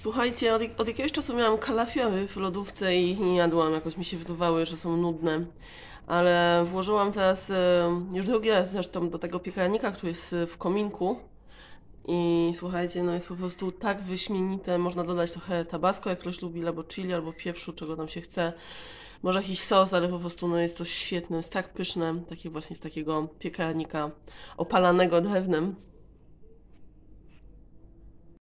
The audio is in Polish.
Słuchajcie, od, od, jakiegoś czasu miałam kalafiory w lodówce i ich nie jadłam. Jakoś mi się wydawały, że są nudne. Ale włożyłam teraz, e, już drugi raz zresztą, do tego piekarnika, który jest e, w kominku. I słuchajcie, no jest po prostu tak wyśmienite. Można dodać trochę tabasco, jak ktoś lubi, albo chili, albo pieprzu, czego nam się chce. Może jakiś sos, ale po prostu no jest to świetne. Jest tak pyszne, takie właśnie z takiego piekarnika opalanego drewnem.